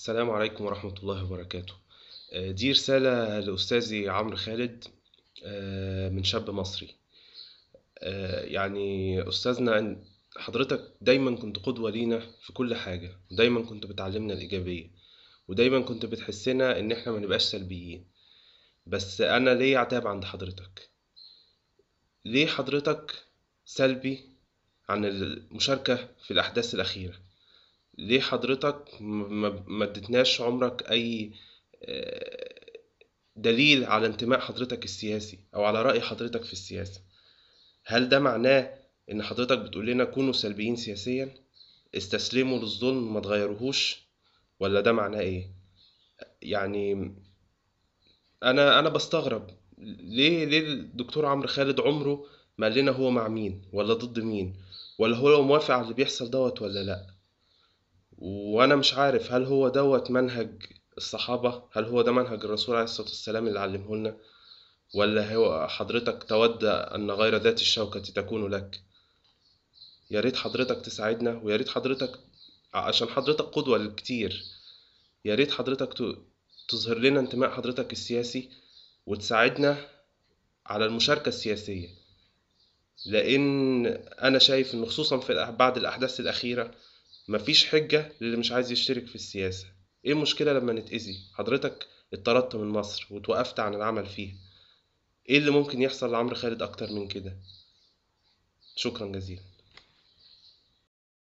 السلام عليكم ورحمة الله وبركاته آه، دي رسالة لأستاذي عمرو خالد آه، من شاب مصري آه، يعني أستاذنا حضرتك دايما كنت قدوة لينا في كل حاجة ودايما كنت بتعلمنا الإيجابية ودايما كنت بتحسنا إن إحنا ما نبقاش سلبيين بس أنا ليه عتاب عند حضرتك ليه حضرتك سلبي عن المشاركة في الأحداث الأخيرة ليه حضرتك ما اديتناش عمرك اي آه، دليل على انتماء حضرتك السياسي او على راي حضرتك في السياسه هل ده معناه ان حضرتك بتقول لنا كونوا سلبيين سياسيا استسلموا للظلم ما تغيرهوش ولا ده معناه ايه يعني انا انا بستغرب ليه ليه الدكتور عمرو خالد عمره ما قال لنا هو مع مين ولا ضد مين ولا هو موافق على اللي بيحصل دوت ولا لا وانا مش عارف هل هو دوت منهج الصحابة هل هو ده منهج الرسول عليه الصلاة والسلام اللي علمه لنا ولا هو حضرتك تود أن غير ذات الشوكة تكون لك يا ريت حضرتك تساعدنا ويا ريت حضرتك عشان حضرتك قدوة للكتير يا ريت حضرتك تظهر لنا انتماء حضرتك السياسي وتساعدنا على المشاركة السياسية لأن أنا شايف إن خصوصا في بعد الأحداث الأخيرة مفيش حجة للي مش عايز يشترك في السياسة ايه المشكلة لما نتأذي حضرتك اتطردت من مصر وتوقفت عن العمل فيها ايه اللي ممكن يحصل لعمرو خالد اكتر من كده شكرا جزيلا